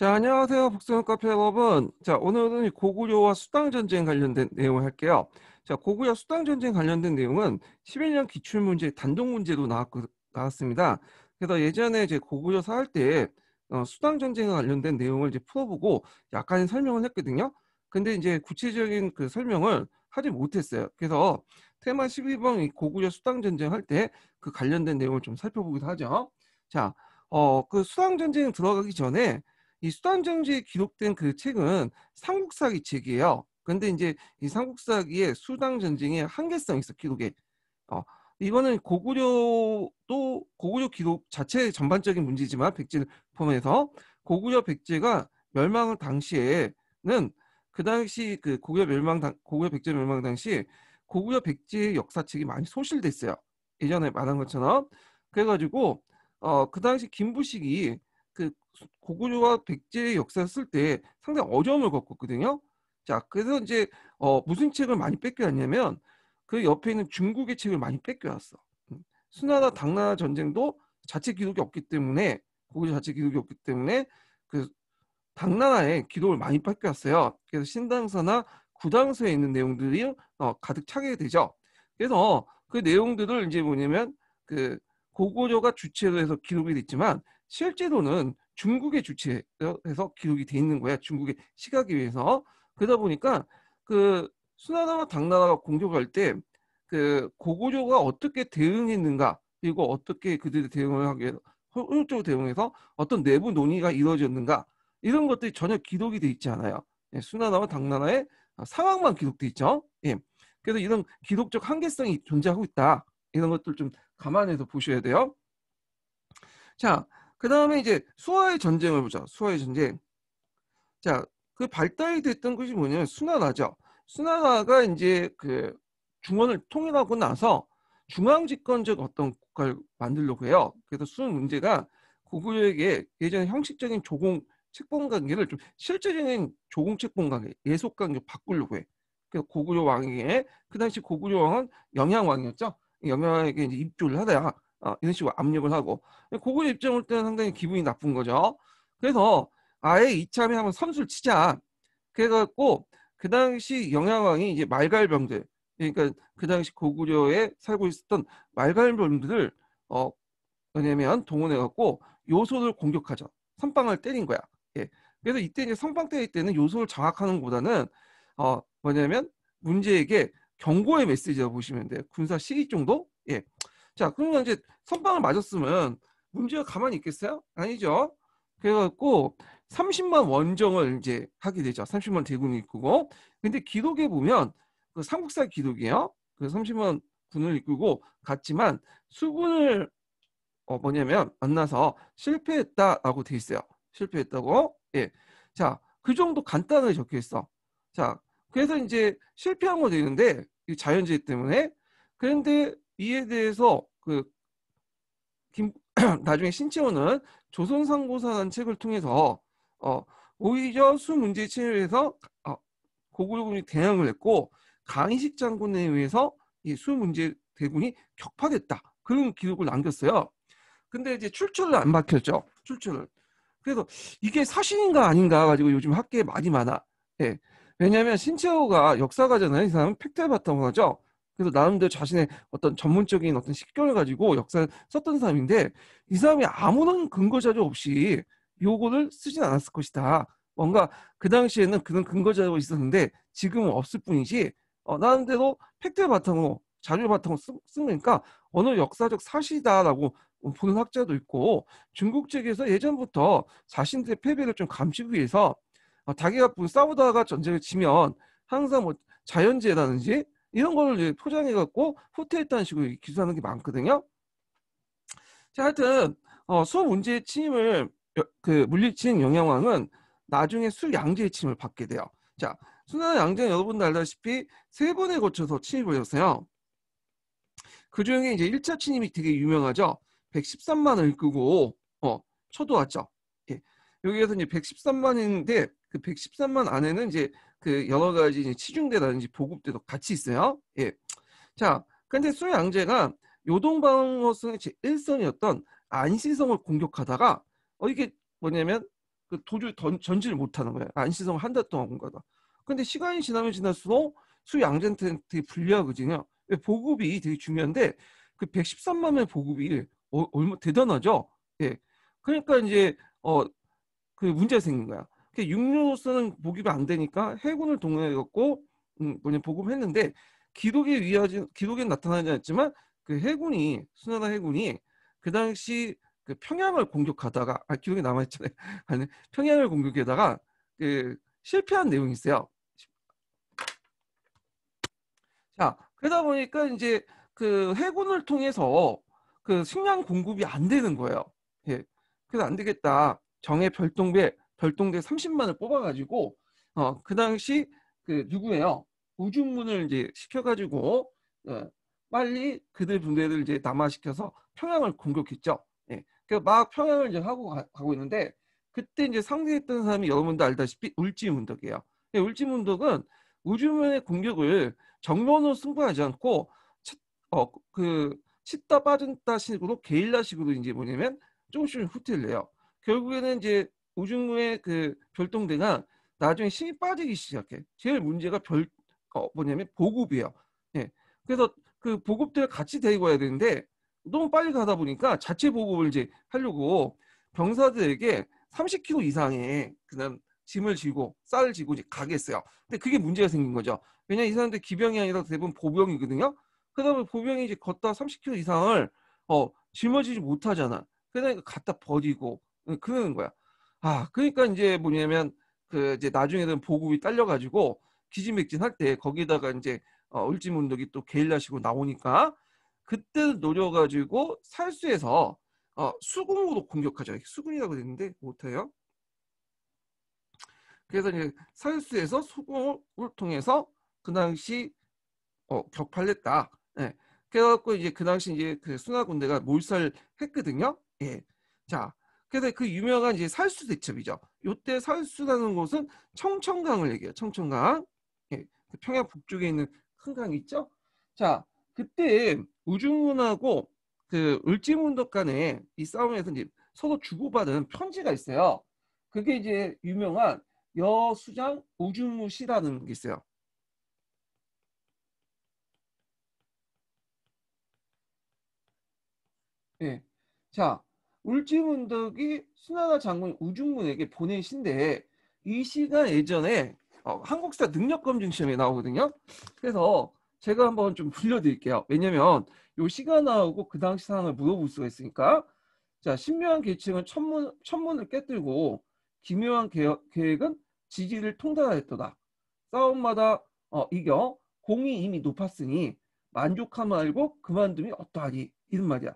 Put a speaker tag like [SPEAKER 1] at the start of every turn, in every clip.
[SPEAKER 1] 자, 안녕하세요. 북스원 카페 여러분. 자, 오늘은 고구려와 수당 전쟁 관련된 내용을 할게요. 자, 고구려 수당 전쟁 관련된 내용은 11년 기출 문제 단독 문제로 나왔, 습니다 그래서 예전에 이제 고구려 사할 때 어, 수당 전쟁과 관련된 내용을 이제 풀어보고 약간 설명을 했거든요. 근데 이제 구체적인 그 설명을 하지 못했어요. 그래서 테마 12번 고구려 수당 전쟁 할 때 그 관련된 내용을 좀 살펴보기도 하죠. 자, 어, 그 수당 전쟁 들어가기 전에 이 수단 정지에 기록된 그 책은 삼국사기 책이에요. 근데 이제 이 삼국사기의 수당 전쟁의 한계성 있어 기록에. 어, 이거는 고구려도 고구려 기록 자체의 전반적인 문제지만 백제를 포함해서 고구려 백제가 멸망을 당시에는 그 당시 그 고구려 멸망 당, 고구려 백제 멸망 당시 고구려 백제의 역사책이 많이 소실됐어요. 예전에 말한 것처럼 그래가지고 어 그 당시 김부식이 그 고구려와 백제의 역사 쓸 때 상당히 어려움을 겪었거든요. 자, 그래서 이제 어, 무슨 책을 많이 뺏겨왔냐면 그 옆에 있는 중국의 책을 많이 뺏겨왔어. 수나라 당나 라 전쟁도 자체 기록이 없기 때문에 고구려 자체 기록이 없기 때문에 그 당나라의 기록을 많이 뺏겨왔어요. 그래서 신당서나 구당서에 있는 내용들이 어, 가득 차게 되죠. 그래서 그 내용들을 이제 뭐냐면 그고구려가 주체로 해서 기록이 됐지만 실제로는 중국의 주체에서 기록이 돼 있는 거야. 중국의 시각에 의해서. 그러다 보니까 그 수나라와 당나라가 공격할 때 그 고구려가 어떻게 대응했는가 그리고 어떻게 그들이 대응을 하게 기위 효율적으로 대응해서 어떤 내부 논의가 이루어졌는가 이런 것들이 전혀 기록이 돼 있지 않아요. 예, 수나라와 당나라의 상황만 기록돼 있죠. 예. 그래서 이런 기록적 한계성이 존재하고 있다. 이런 것들 좀 감안해서 보셔야 돼요. 자, 그 다음에 이제 수화의 전쟁을 보자. 수화의 전쟁. 자, 그 발달이 됐던 것이 뭐냐면 수나라죠. 수나라가 이제 그 중원을 통일하고 나서 중앙 집권적 어떤 국가를 만들려고 해요. 그래서 수는 문제가 고구려에게 예전에 형식적인 조공 책봉 관계를 좀 실질적인 조공 책봉 관계, 예속 관계 바꾸려고 해. 그래서 고구려 왕에게 그 당시 고구려 왕은 영양 왕이었죠. 영양에게 이입주를 하다가 어, 이런 식으로 압력을 하고 고글 입장 올 때는 상당히 기분이 나쁜 거죠. 그래서 아예 이참에 한번 선수를 치자. 그래갖고 그 당시 영양왕이 이제 말갈병들 그러니까 그 당시 고구려에 살고 있었던 말갈병들을 어 왜냐면 동원해갖고 요소를 공격하죠. 선빵을 때린 거야. 예. 그래서 이때 이제 선빵 때릴 때는 요소를 장악하는 것보다는 어 뭐냐면 문제에게 경고의 메시지라고 보시면 돼요. 군사 시기 정도? 예. 자, 그러면 이제 선방을 맞았으면 문제가 가만히 있겠어요? 아니죠. 그래갖고 30만 원정을 이제 하게 되죠. 30만 대군이 이끌고. 근데 기록에 보면 그 삼국사 기록이에요. 그 30만 군을 이끌고 갔지만 수군을 어 뭐냐면 만나서 실패했다라고 돼 있어요. 실패했다고. 예. 자, 그 정도 간단하게 적혀 있어. 자, 그래서 이제 실패한 거 되는데 자연재해 때문에 그런데 이에 대해서 그 김, 나중에 신채호는 조선상고사란 책을 통해서 어, 오히려 수 문제 체류에서 어, 고구려군이 대항을 했고 강희식 장군에 의해서 이 수 문제 대군이 격파됐다 그런 기록을 남겼어요. 근데 이제 출처를 안 밝혔죠. 출처를. 그래서 이게 사실인가 아닌가 가지고 요즘 학계에 많이 많아. 예. 왜냐하면 신채호가 역사가잖아요. 이 사람은 팩트를 바탕으로 하죠. 그래서 나름대로 자신의 어떤 전문적인 어떤 식견을 가지고 역사를 썼던 사람인데 이 사람이 아무런 근거 자료 없이 요거를 쓰진 않았을 것이다. 뭔가 그 당시에는 그런 근거 자료가 있었는데 지금은 없을 뿐이지 어, 나름대로 팩트를 바탕으로 자료 바탕으로 쓰, 쓴 거니까 어느 역사적 사실이다라고 보는 학자도 있고 중국 측에서 예전부터 자신들의 패배를 좀 감추기 위해서 어, 자기가 싸우다가 전쟁을 치면 항상 뭐 자연재해라든지 이런 걸 포장해 갖고 후퇴했다는 식으로 기술하는 게 많거든요. 자, 하여튼 어, 수업 문제의 침을 그 물리치는 영향왕은 나중에 술 양재의 침을 받게 돼요. 자, 순환 양재는 여러분도 알다시피 세 번에 거쳐서 침입을 했어요. 그 중에 이제 1차 침입이 되게 유명하죠. 113만을 끄고 어, 쳐도왔죠 예. 여기에서 이제 113만인데 그 113만 안에는 이제 그 여러 가지 치중대라든지 보급대도 같이 있어요. 예. 자, 근데 수 양제가 요동방어성의 제1선이었던 안시성을 공격하다가 어 이게 뭐냐면 그 도저히 던, 전지를 못하는 거예요. 안시성을 한 달 동안 공격하다. 근데 시간이 지나면 지날수록 수양제한테 되게 불리하거든요. 예, 보급이 되게 중요한데 그 113만 명의 보급이 얼마 대단하죠. 예. 그러니까 이제 어 그 문제가 생긴 거야. 그 육로스는 류 보기가 안 되니까 해군을 동원해갖고 음, 뭐냐 복음했는데 기록에 위하지 기록에 나타나지 않았지만 그 해군이 수나라 해군이 그 당시 그 평양을 공격하다가 아 기록에 남아있잖아요. 아니 평양을 공격에다가 그 실패한 내용이 있어요. 자 그러다 보니까 이제 그 해군을 통해서 그 식량 공급이 안 되는 거예요. 예. 그래서 안 되겠다. 정해 별동배 별동대 30만을 뽑아가지고 어, 그 당시 그 누구예요? 우주문을 이제 시켜가지고 어, 빨리 그들 분대을 이제 남하시켜서 평양을 공격했죠. 예. 그 막 평양을 이제 하고 가, 고 있는데 그때 이제 상대했던 사람이 여러분도 알다시피 울지문덕이에요. 예, 울지문덕은 우주문의 공격을 정면으로 승부하지 않고 치, 어, 그 칫다 빠진다 식으로 게일라식으로 이제 뭐냐면 조금씩 후퇴를 해요. 결국에는 이제 우중무의 그 별동대가 나중에 힘이 빠지기 시작해. 제일 문제가 별 어, 뭐냐면 보급이에요. 예. 그래서 그 보급들 같이 데리고 와야 되는데 너무 빨리 가다 보니까 자체 보급을 이제 하려고 병사들에게 30kg 이상의 그냥 짐을 지고 쌀을 지고 이제 가겠어요. 근데 그게 문제가 생긴 거죠. 왜냐 이 사람들 기병이 아니라 대부분 보병이거든요. 그다음에 보병이 이제 걷다 30kg 이상을 어 짊어지지 못하잖아. 그러니까 갖다 버리고 그러는 거야. 아, 그러니까 이제 뭐냐면 그 이제 나중에는 보급이 딸려가지고 기진맥진할 때 거기다가 이제 어, 을지문덕이 또게일라시고 나오니까 그때 노려가지고 살수해서 어, 수군으로 공격하죠 수군이라고 되는데 못해요. 그래서 이제 살수해서 수군을 통해서 그 당시 어, 격팔했다 예. 그래갖고 이제 그 당시 이제 그 순화 군대가 몰살했거든요. 예. 자, 그래서 그 유명한 이제 살수 대첩이죠. 요때 살수라는 곳은 청천강을 얘기해요. 청천강. 예, 그 평양 북쪽에 있는 큰강 있죠? 자, 그때 우중문하고 그 을지문덕 간의 이 싸움에서 이제 서로 주고받은 편지가 있어요. 그게 이제 유명한 여수장 우중무시라는 게 있어요. 예. 자, 울지문덕이 스나나 장군 우중문에게 보낸 신데 이 시가 예전에 어, 한국사 능력검증 시험에 나오거든요. 그래서 제가 한번 좀 불려드릴게요. 왜냐면 요 시가 나오고 그 당시 상황을 물어볼 수가 있으니까 자 신묘한 계층은 천문, 천문을 깨뜨리고 기묘한 계획, 계획은 지지를 통달하였도다. 싸움마다 어, 이겨 공이 이미 높았으니 만족함말고 그만둠이 어떠하니 이런 말이야.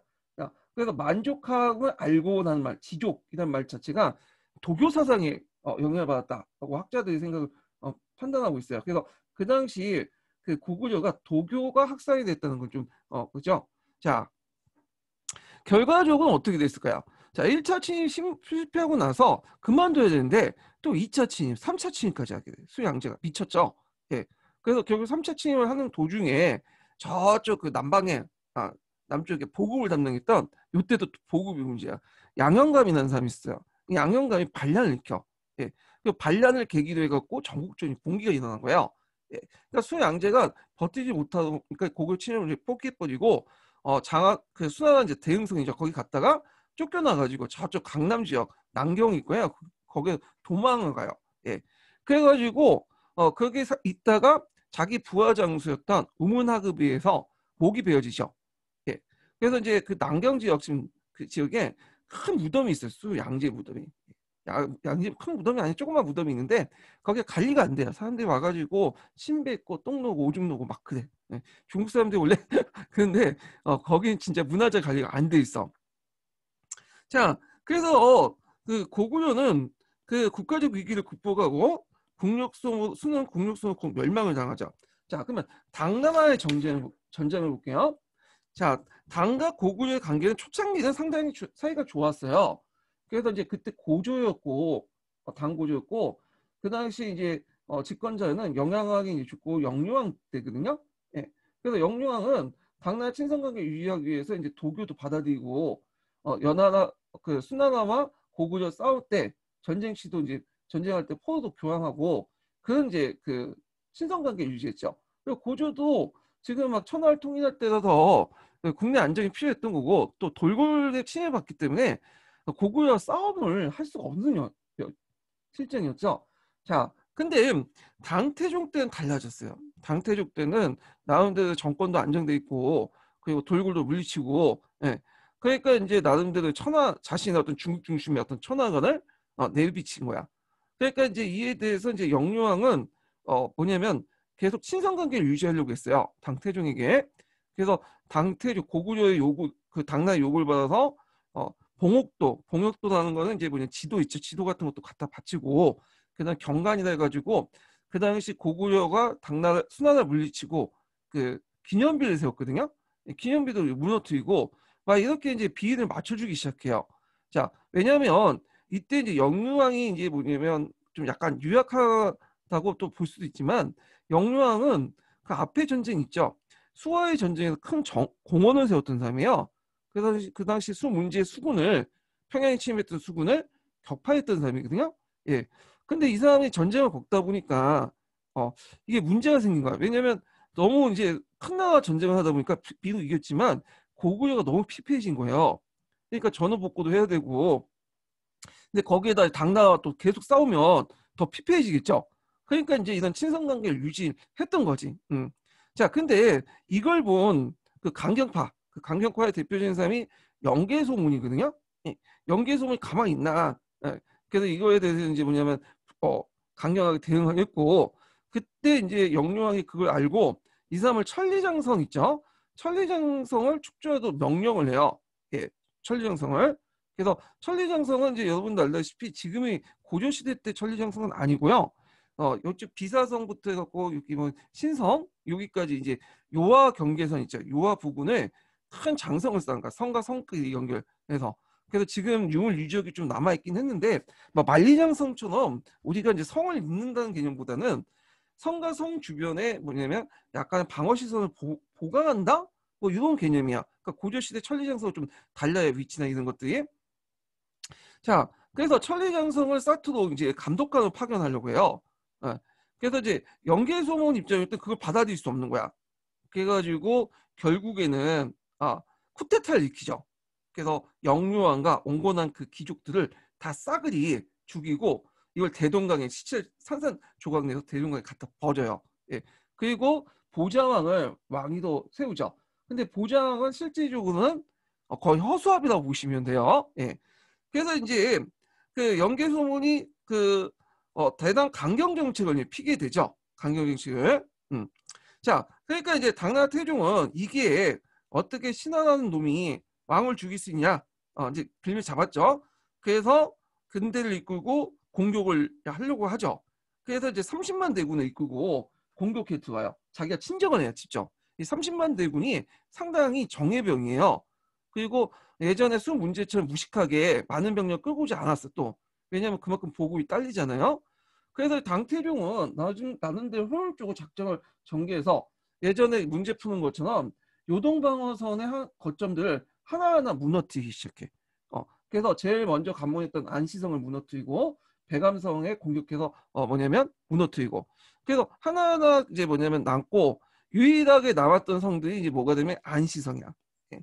[SPEAKER 1] 그래서 그러니까 만족학은 알고라는 말, 지족이라는 말 자체가 도교 사상에 어, 영향을 받았다라고 학자들이 생각을 어, 판단하고 있어요. 그래서 그 당시 그 고구려가 도교가 학살이 됐다는 건좀 어, 그죠? 자, 결과적으로 어떻게 됐을까요? 자, 1차 침입 실패하고 나서 그만둬야 되는데 또 2차 침입, 3차 침입까지 하게 돼요. 수양제가 미쳤죠. 예. 그래서 결국 3차 침입을 하는 도중에 저쪽 그 남방에 아, 남쪽에 보급을 담당했던 요때도 보급이 문제야. 양형감이난 사람이 있어요. 양형감이 반란을 일으켜. 예. 그 반란을 계기로 해갖고 전국적인 봉기가 일어난 거예요. 예. 그러니까 수양제가 버티지 못하고 그러니까 고교 친염을 포기해버리고 어, 장학 그 순환한 이제 대응성이죠 거기 갔다가 쫓겨나가지고 저쪽 강남 지역 남경이 있고요. 거기에 도망을 가요. 예. 그래가지고 어 거기 있다가 자기 부하 장수였던 우문하급에 서 목이 베어지죠. 그래서 이제 그 남경지 역심 그 지역에 큰 무덤이 있었어요. 양재 무덤이. 양재 큰 무덤이 아니라 조그만 무덤이 있는데 거기에 관리가 안 돼요. 사람들이 와가지고 신배고 똥 놓고 오줌 놓고 막 그래. 네. 중국 사람들이 원래 그런데 어, 거긴 진짜 문화재 관리가 안 돼 있어. 자, 그래서 어, 그 고구려는 그 국가적 위기를 극복하고 국력소 수능 국력소공 멸망을 당하죠. 자, 그러면 당나라의 전쟁을 전쟁을 볼게요. 자, 당과 고구려의 관계는 초창기는 상당히 주, 사이가 좋았어요. 그래서 이제 그때 고조였고 어, 당고조였고 그 당시 이제 어, 집권자는 영양왕이 이제 죽고 영유왕 때거든요. 예. 그래서 영유왕은 당나라 친선관계 유지하기 위해서 이제 도교도 받아들이고 어, 연하나 그 수나라와 고구려 싸울 때 전쟁 시도 이제 전쟁할 때 포도 교환하고 그런 이제 그 친선관계 유지했죠. 그리고 고조도 지금 막 천하를 통일할 때라서 국내 안정이 필요했던 거고 또돌궐에친해봤기 때문에 고구려 싸움을 할 수가 없는 여, 여, 실정이었죠. 자, 근데 당태종 때는 달라졌어요. 당태종 때는 나름대로 정권도 안정돼 있고 그리고 돌고도 물리치고 예. 그러니까 이제 나름대로 천하 자신의 어떤 중국 중심의 어떤 천하관을 어, 내비친 거야. 그러니까 이제 이에 대해서 이제 영유왕은 어 뭐냐면 계속 친선관계를 유지하려고 했어요. 당태종에게. 그래서 당태종 고구려의 요구 그 당나라 요구를 받아서 어 봉옥도 봉역도라는 거는 이제 뭐냐 지도 있죠. 지도 같은 것도 갖다 바치고 그다음 경관이라 해가지고 그 당시 고구려가 당나라 수나을 물리치고 그 기념비를 세웠거든요. 기념비도 무너뜨리고 막 이렇게 이제 비위를 맞춰주기 시작해요. 자 왜냐하면 이때 이제 영유왕이 이제 뭐냐면 좀 약간 유약하다고 또 볼 수도 있지만 영유왕은 그 앞에 전쟁 있죠. 수와의 전쟁에서 큰 정, 공원을 세웠던 사람이에요. 그 당시, 그 당시 수문제의 수군을 평양에 침입했던 수군을 격파했던 사람이거든요. 예. 근데 이 사람이 전쟁을 겪다 보니까 어 이게 문제가 생긴 거야. 왜냐면 너무 이제 큰 나라 전쟁을 하다 보니까 미국 이겼지만 고구려가 너무 피폐해진 거예요. 그러니까 전후 복구도 해야 되고 근데 거기에다 당나라와 또 계속 싸우면 더 피폐해지겠죠. 그러니까 이제 이런 친선 관계를 유지했던 거지. 음. 자, 근데 이걸 본 그 강경파, 그 강경파의 대표적인 사람이 영계소문이거든요. 예, 영계소문이 가만히 있나. 예, 그래서 이거에 대해서 이제 뭐냐면 어, 강경하게 대응하겠고 그때 이제 영룡왕이 그걸 알고 이 사람을 천리장성 있죠. 천리장성을 축조해도 명령을 해요. 예, 천리장성을. 그래서 천리장성은 이제 여러분도 알다시피 지금이 고조시대 때 천리장성은 아니고요. 어, 요쪽 비사성부터 해갖고 여기 뭐 신성 여기까지 이제 요와 경계선 있죠. 요와 부근에 큰 장성을 쌓은 거 성과 성끼리 연결해서 그래서 지금 유물 유적이 좀 남아 있긴 했는데 막 뭐 만리장성처럼 우리가 이제 성을 입는다는 개념보다는 성과 성 주변에 뭐냐면 약간 방어 시선을 보, 보강한다 뭐 이런 개념이야. 그러니까 고려 시대 천리장성을 좀 달라요 위치나 이런 것들이. 자 그래서 천리장성을 사투로 이제 감독관을 파견하려고 해요. 그래서 이제 연계 소문 입장일 때 그걸 받아들일 수 없는 거야. 그래가지고 결국에는 아 쿠데타를 일으키죠. 그래서 영묘왕과 온건한 그 귀족들을 다 싸그리 죽이고 이걸 대동강에 시체 산산 조각 내서 대동강에 갖다 버려요. 예. 그리고 보자왕을 왕위도 세우죠. 근데 보자왕은 실질적으로는 거의 허수아비라고 보시면 돼요. 예. 그래서 이제 그 연개소문이 그 어, 대단 강경 정책을 피게 되죠. 강경 정책을. 음. 자, 그러니까 이제 당나 라 태종은 이게 어떻게 신하라는 놈이 왕을 죽일 수 있냐? 어, 이제 빌미 를 잡았죠. 그래서 근대를 이끌고 공격을 하려고 하죠. 그래서 이제 30만 대군을 이끌고 공격해 들어와요. 자기가 친정을 해야 직접. 이 30만 대군이 상당히 정예병이에요. 그리고 예전에 수문제처럼 무식하게 많은 병력 끌고 오지 않았어, 또. 왜냐하면 그만큼 보급이 딸리잖아요. 그래서 당태종은 나중 나는데로 효율적으로 작정을 전개해서 예전에 문제 푸는 것처럼 요동방어선의 거점들을 하나하나 무너뜨리기 시작해. 어, 그래서 제일 먼저 감문했던 안시성을 무너뜨리고 배감성에 공격해서 어, 뭐냐면 무너뜨리고. 그래서 하나하나 이제 뭐냐면 남고 유일하게 남았던 성들이 이제 뭐가 되면 안시성이야. 예.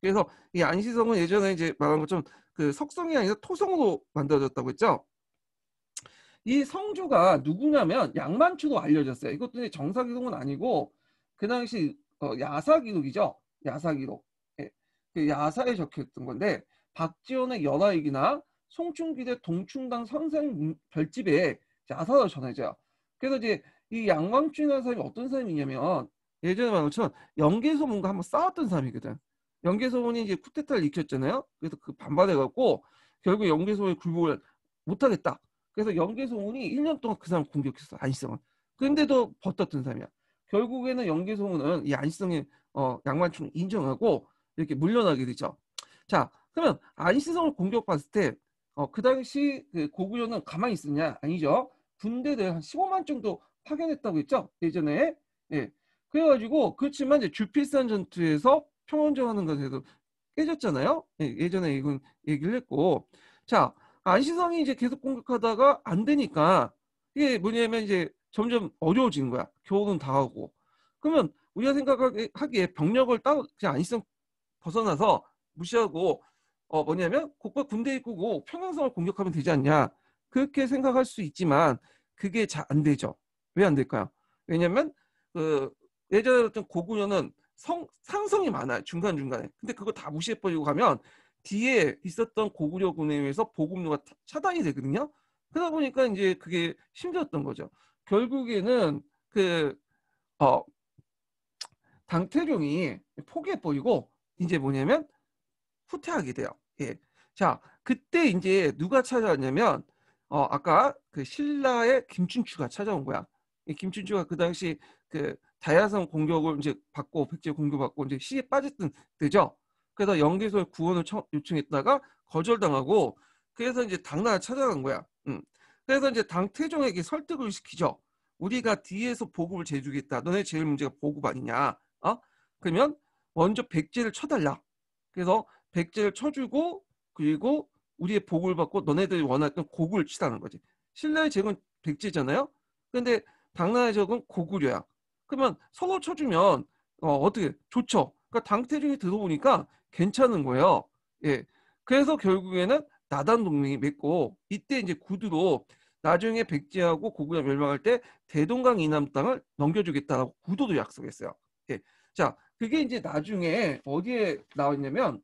[SPEAKER 1] 그래서 이 안시성은 예전에 이제 말한 것처럼 그 석성이 아니라 토성으로 만들어졌다고 했죠. 이 성조가 누구냐면 양만추로 알려졌어요. 이것도 정사기록은 아니고 그 당시 어, 야사기록이죠. 야사기록. 예. 그 야사에 적혀있던 건데 박지원의 연화익이나 송충길의 동충당 선생 별집에 야사로 전해져요. 그래서 이제 이 양광춘이라는 사람이 어떤 사람이냐면 예전에 말한 것처럼 연기소문과 한번 싸웠던 사람이거든. 연계소원이 이제 쿠데타를 일으켰잖아요. 그래서 그 반발해갖고 결국 연계소원이 굴복을 못하겠다. 그래서 연계소원이 1년 동안 그 사람 을 공격했어 안시성은. 그런데도 버텼던 사람이야. 결국에는 연계소원은이 안시성의 어, 양만충 인정하고 이렇게 물러나게 되죠. 자 그러면 안시성을 공격받을 때 어, 그 당시 그 고구려는 가만히 있었냐? 아니죠. 군대를 한 15만 정도 파견했다고 했죠. 예전에. 예. 그래가지고 그렇지만 이제 주필산 전투에서 청원정하는 것에도 깨졌잖아요. 예, 예전에 이건 얘기를 했고 자 안시성이 이제 계속 공격하다가 안 되니까 이게 뭐냐면 이제 점점 어려워지는 거야. 교훈은 다 하고 그러면 우리가 생각하기에 병력을 따로 그냥 안시성 벗어나서 무시하고 어 뭐냐면 국가 군대 입구고 평양성을 공격하면 되지 않냐 그렇게 생각할 수 있지만 그게 잘 안 되죠. 왜 안 될까요? 왜냐면 그 예전에 어떤 고구려는 성, 상성이 많아요. 중간중간에. 근데 그거 다 무시해버리고 가면 뒤에 있었던 고구려 군에 의해서 보급료가 차단이 되거든요. 그러다 보니까 이제 그게 힘들었던 거죠. 결국에는 그, 어, 당태룡이 포기해버리고 이제 뭐냐면 후퇴하게 돼요. 예. 자, 그때 이제 누가 찾아왔냐면, 어, 아까 그 신라의 김춘추가 찾아온 거야. 김춘추가 그 당시 그 다야성 공격을 이제 받고 백제 공격받고 이제 시에 빠졌던 때죠 그래서 연기소에 구원을 청, 요청했다가 거절당하고 그래서 이제 당나라 찾아간 거야. 음. 그래서 이제 당태종에게 설득을 시키죠. 우리가 뒤에서 보급을 재주겠다. 너네 제일 문제가 보급 아니냐. 어? 그러면 먼저 백제를 쳐달라. 그래서 백제를 쳐주고 그리고 우리의 복을 받고 너네들이 원했던 고구를 치다는 거지. 신라의 적은 백제잖아요. 근데 당나라의 적은 고구려야. 그러면 선호 쳐주면 어, 어떻게 좋죠. 그러니까 당태종이 들어보니까 괜찮은 거예요. 예. 그래서 결국에는 나단 동맹이 맺고 이때 이제 구두로 나중에 백제하고 고구려 멸망할 때 대동강 이남 땅을 넘겨주겠다라고 구도도 약속했어요. 예. 자, 그게 이제 나중에 어디에 나왔냐면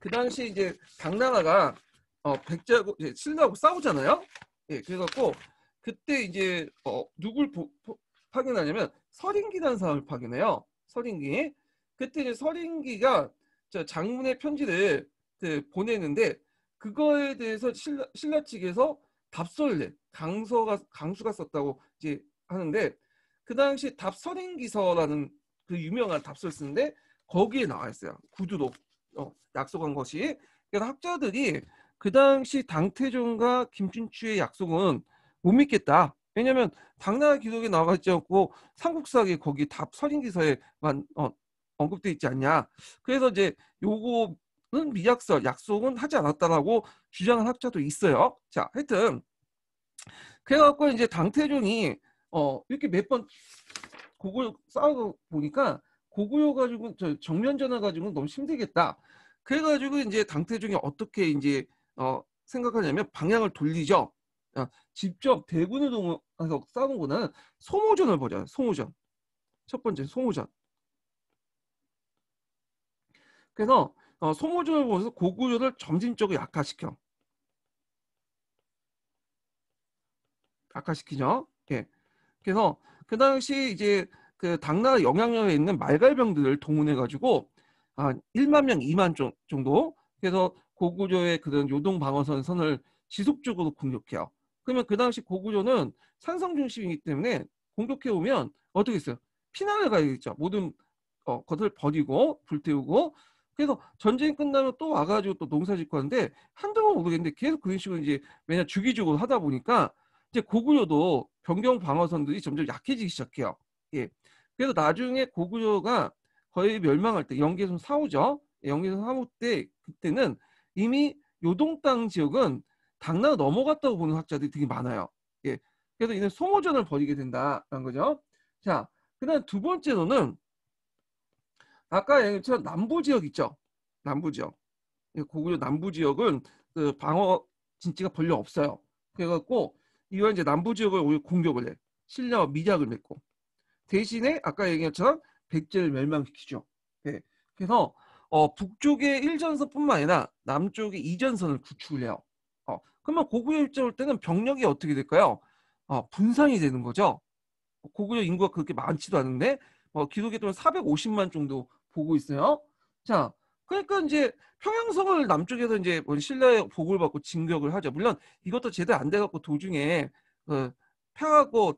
[SPEAKER 1] 그 당시 이제 당나라가 어, 백제하고 신라하고 싸우잖아요. 예, 그래갖고 그때 이제 어, 누굴 보, 보, 확인하냐면서린기단는 사람을 확인해요 서린기. 그때 이제 서린기가 장문의 편지를 그 보내는데 그거에 대해서 신라, 신라 측에서 답서를 강서가 강수가 썼다고 이제 하는데 그 당시 답서린기서라는 그 유명한 답서를 쓰는데 거기에 나와 있어요. 구두로 어, 약속한 것이 그러니 학자들이 그 당시 당태종과 김춘추의 약속은 못 믿겠다. 왜냐하면 당나라 기록에 나와 있지 않고 삼국사기 거기 답설인기사에만 어, 언급돼 있지 않냐. 그래서 이제 요거는 미약설 약속은 하지 않았다라고 주장한 학자도 있어요. 자, 하여튼 그래갖고 이제 당태종이 어 이렇게 몇 번 고구려 싸우고 보니까 고구려 가지고 저 정면전화 가지고 너무 힘들겠다. 그래가지고 이제 당태종이 어떻게 이제 어 생각하냐면 방향을 돌리죠. 야, 아, 직접 대군을 동원해서 싸운 거는 소모전을 벌여요. 소모전. 첫 번째 소모전. 그래서 어, 소모전을 보면서 고구려를 점진적으로 약화시켜. 약화시키죠. 예. 그래서 그 당시 이제 그 당나라 영향력에 있는 말갈병들을 동원해 가지고 아, 1만 명, 2만 정도. 그래서 고구려의 그런 요동 방어선 선을 지속적으로 공격해요. 그러면 그 당시 고구려는 산성 중심이기 때문에 공격해 오면 어떻게 했어요? 피난을 가야겠죠. 모든 어, 것을 버리고 불태우고 그래서 전쟁 이 끝나면 또 와가지고 또 농사 짓고 하는데 한동안 모르겠는데 계속 그런 식으로 이제 매년 주기적으로 하다 보니까 이제 고구려도 변경 방어선들이 점점 약해지기 시작해요. 예. 그래서 나중에 고구려가 거의 멸망할 때 영계선 사오죠. 영계선 사오 때 그때는 이미 요동 땅 지역은 당나라 넘어갔다고 보는 학자들이 되게 많아요. 예. 그래서 이는 소호전을 벌이게 된다라는 거죠. 자, 그다음 두 번째로는 아까 얘기처럼 남부 지역 있죠. 남부 지역. 예, 고구려 남부 지역은 그 방어 진지가 별로 없어요. 그래갖고 이와 이제 남부 지역을 오히려 공격을 해. 신뢰와 미작을 맺고 대신에 아까 얘기한 것처럼 백제를 멸망시키죠. 예. 그래서 어, 북쪽의 일전선뿐만 아니라 남쪽의 이전선을 구축을 해요. 그러면 고구려 입자 올 때는 병력이 어떻게 될까요? 어, 분산이 되는 거죠. 고구려 인구가 그렇게 많지도 않은데 어, 기록에 보면 450만 정도 보고 있어요. 자, 그러니까 이제 평양성을 남쪽에서 이제 신라의 보고를 받고 진격을 하죠. 물론 이것도 제대로 안 돼갖고 도중에 그평하고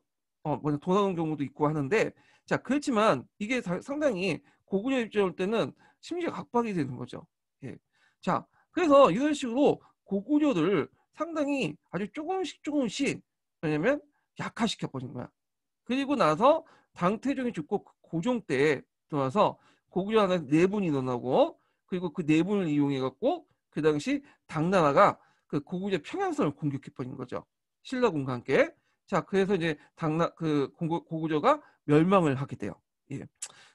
[SPEAKER 1] 어, 어 뭐 도나온 경우도 있고 하는데 자 그렇지만 이게 다, 상당히 고구려 입장에 올 때는 심지어 각박이 되는 거죠. 예. 자 그래서 이런 식으로 고구려를 상당히 아주 조금씩 조금씩 왜냐면 약화시켜 버린 거야. 그리고 나서 당태종이 죽고 그 고종 때에 들어와서 고구려 안에 네 분이 일어나고 그리고 그 네 분을 이용해 갖고 그 당시 당나라가 그 고구려 평양성을 공격해 버린 거죠. 신라군과 함께. 자, 그래서 이제 당나 그 고구려가 멸망을 하게 돼요. 예.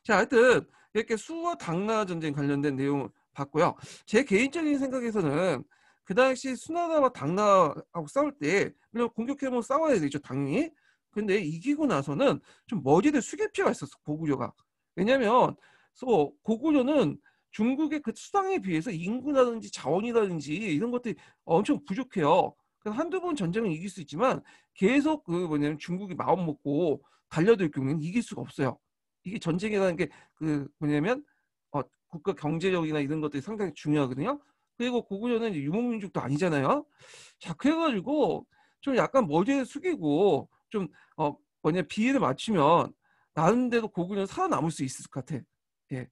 [SPEAKER 1] 자, 하여튼 이렇게 수와 당나라 전쟁 관련된 내용을 봤고요. 제 개인적인 생각에서는 그 당시 수나나와 당나하고 싸울 때 물론 공격해보면 싸워야 되죠 당연히 근데 이기고 나서는 좀 머리를 숙일 필요가 있었어 고구려가 왜냐면 하 고구려는 중국의 그 수당에 비해서 인구라든지 자원이라든지 이런 것들이 엄청 부족해요 그래서 한두 번 전쟁은 이길 수 있지만 계속 그 뭐냐면 중국이 마음 먹고 달려들 경우에는 이길 수가 없어요 이게 전쟁이라는 게 그 뭐냐면 어, 국가 경제력이나 이런 것들이 상당히 중요하거든요 그리고 고구려는 유목민족도 아니잖아요. 자, 그래가지고 좀 약간 머리를 숙이고 좀 어, 뭐냐 비위를 맞추면 나름대로 고구려는 살아남을 수 있을 것 같아. 예.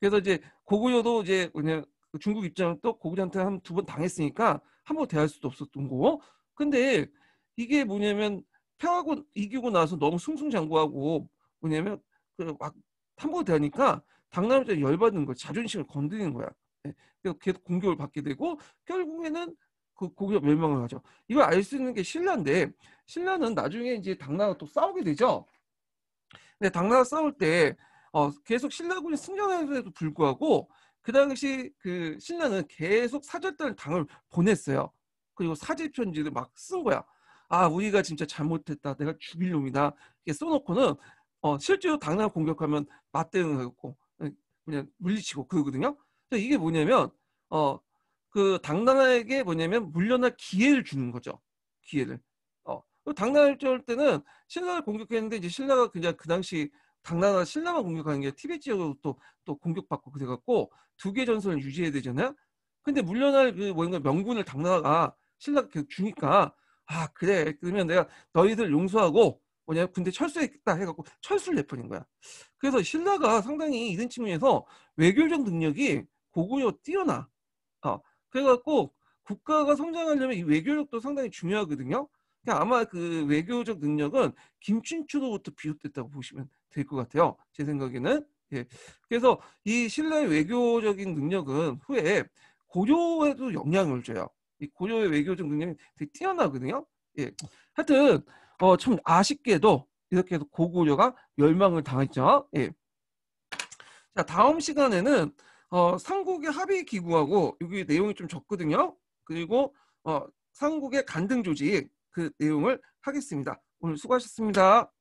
[SPEAKER 1] 그래서 이제 고구려도 이제 그냥 중국 입장은 또 고구려한테 한 두 번 당했으니까 한 번 대할 수도 없었던 거고. 근데 이게 뭐냐면 평하고 이기고 나서 너무 승승장구하고 뭐냐면 그막 한 번 대하니까 당나라 열받는 거야. 자존심을 건드리는 거야. 예. 그래서 계속 공격을 받게 되고 결국에는 그 고기가 멸망을 하죠. 이걸 알 수 있는 게 신라인데 신라는 나중에 이제 당나라 또 싸우게 되죠. 근데 당나라 싸울 때 어, 계속 신라군이 승전하는데도 불구하고 그 당시 그 신라는 계속 사절단 당을 보냈어요. 그리고 사제 편지를 막 쓴 거야. 아 우리가 진짜 잘못했다. 내가 죽일 놈이다. 이렇게 써놓고는 어, 실제로 당나라 공격하면 맞대응하고 예, 그냥 물리치고 그러거든요. 이게 뭐냐면 어 그 당나라에게 뭐냐면 물려날 기회를 주는 거죠. 기회를. 어 당나라절 때는 신라를 공격했는데 이제 신라가 그냥 그 당시 당나라 신라만 공격하는 게 티베트 지역으로 또, 또 공격받고 그래갖고 두 개 전선을 유지해야 되잖아요. 근데 물려날 그 뭔가 명군을 당나라가 신라가 계속 주니까 아 그래 그러면 내가 너희들 용서하고 뭐냐 군대 철수했다 해갖고 철수를 내버린 거야. 그래서 신라가 상당히 이런 측면에서 외교적 능력이 고구려 뛰어나. 어, 그래갖고 국가가 성장하려면 이 외교력도 상당히 중요하거든요. 그러니까 아마 그 외교적 능력은 김춘추로부터 비롯됐다고 보시면 될 것 같아요. 제 생각에는. 예. 그래서 이 신라 의 외교적인 능력은 후에 고려에도 영향을 줘요. 이 고려의 외교적 능력이 되게 뛰어나거든요. 예. 하여튼 어, 참 아쉽게도 이렇게 해서 고구려가 멸망을 당했죠. 예. 자, 다음 시간에는 어, 상국의 합의 기구하고 여기 내용이 좀 적거든요. 그리고 어, 상국의 간등 조직 그 내용을 하겠습니다. 오늘 수고하셨습니다.